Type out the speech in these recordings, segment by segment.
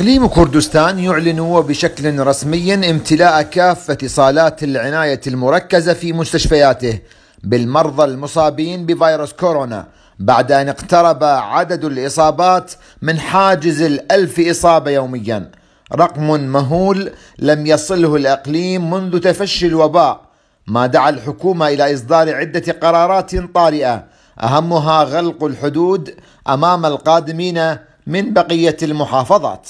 إقليم كردستان يعلن وبشكل رسمي امتلاء كافة صالات العناية المركزة في مستشفياته بالمرضى المصابين بفيروس كورونا بعد أن اقترب عدد الإصابات من حاجز الألف إصابة يوميا رقم مهول لم يصله الإقليم منذ تفشي الوباء ما دعا الحكومة إلى إصدار عدة قرارات طارئة أهمها غلق الحدود أمام القادمين من بقية المحافظات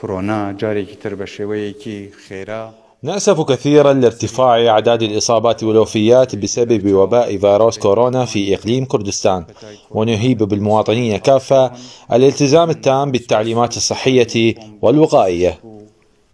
كورونا جاري تربى شويكي خيرا نأسف كثيرا لارتفاع أعداد الإصابات والوفيات بسبب وباء فيروس كورونا في إقليم كردستان ونهيب بالمواطنين كافة الالتزام التام بالتعليمات الصحية والوقائية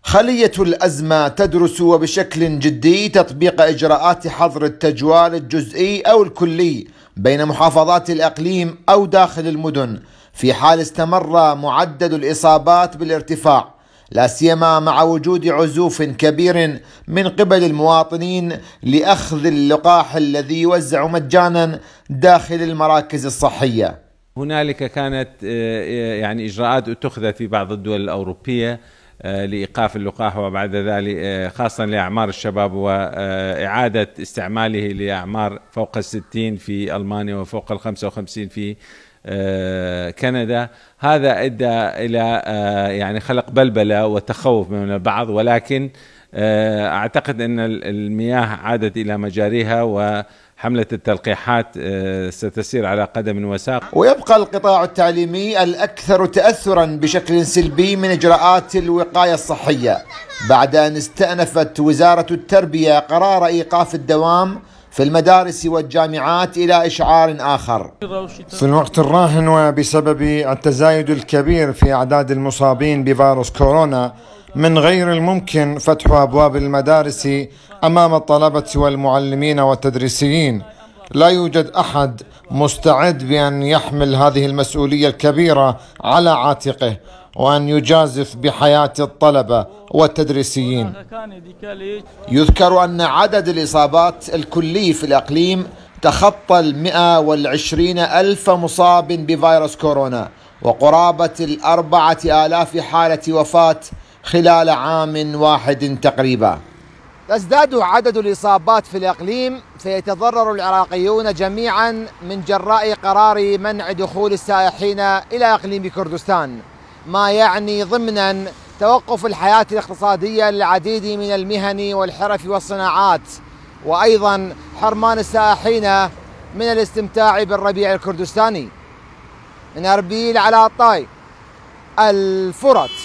خلية الأزمة تدرس وبشكل جدي تطبيق إجراءات حظر التجوال الجزئي أو الكلي بين محافظات الأقليم أو داخل المدن في حال استمر معدد الاصابات بالارتفاع لا سيما مع وجود عزوف كبير من قبل المواطنين لاخذ اللقاح الذي يوزع مجانا داخل المراكز الصحيه. هنالك كانت آه، آه، يعني اجراءات اتخذت في بعض الدول الاوروبيه آه، لايقاف اللقاح وبعد ذلك آه، خاصه لاعمار الشباب واعاده استعماله لاعمار فوق الستين في المانيا وفوق ال 55 في آه، كندا هذا ادى الى يعني خلق بلبله وتخوف من البعض ولكن آه، اعتقد ان المياه عادت الى مجاريها و حملة التلقيحات آه، ستسير على قدم وساق ويبقى القطاع التعليمي الأكثر تأثرا بشكل سلبي من إجراءات الوقاية الصحية بعد أن استأنفت وزارة التربية قرار إيقاف الدوام في المدارس والجامعات إلى إشعار آخر في الوقت الراهن وبسبب التزايد الكبير في أعداد المصابين بفيروس كورونا من غير الممكن فتح أبواب المدارس أمام الطلبة والمعلمين والتدريسيين لا يوجد أحد مستعد بأن يحمل هذه المسؤولية الكبيرة على عاتقه وأن يجازف بحياة الطلبة والتدريسيين يذكر أن عدد الإصابات الكلي في الأقليم تخطى المئة والعشرين ألف مصاب بفيروس كورونا وقرابة الأربعة آلاف حالة وفاة خلال عام واحد تقريبا تزداد عدد الإصابات في الإقليم فيتضرر العراقيون جميعا من جراء قرار منع دخول السائحين إلى إقليم كردستان ما يعني ضمنا توقف الحياة الاقتصادية للعديد من المهن والحرف والصناعات وأيضا حرمان السائحين من الاستمتاع بالربيع الكردستاني من أربيل على الطاي الفرط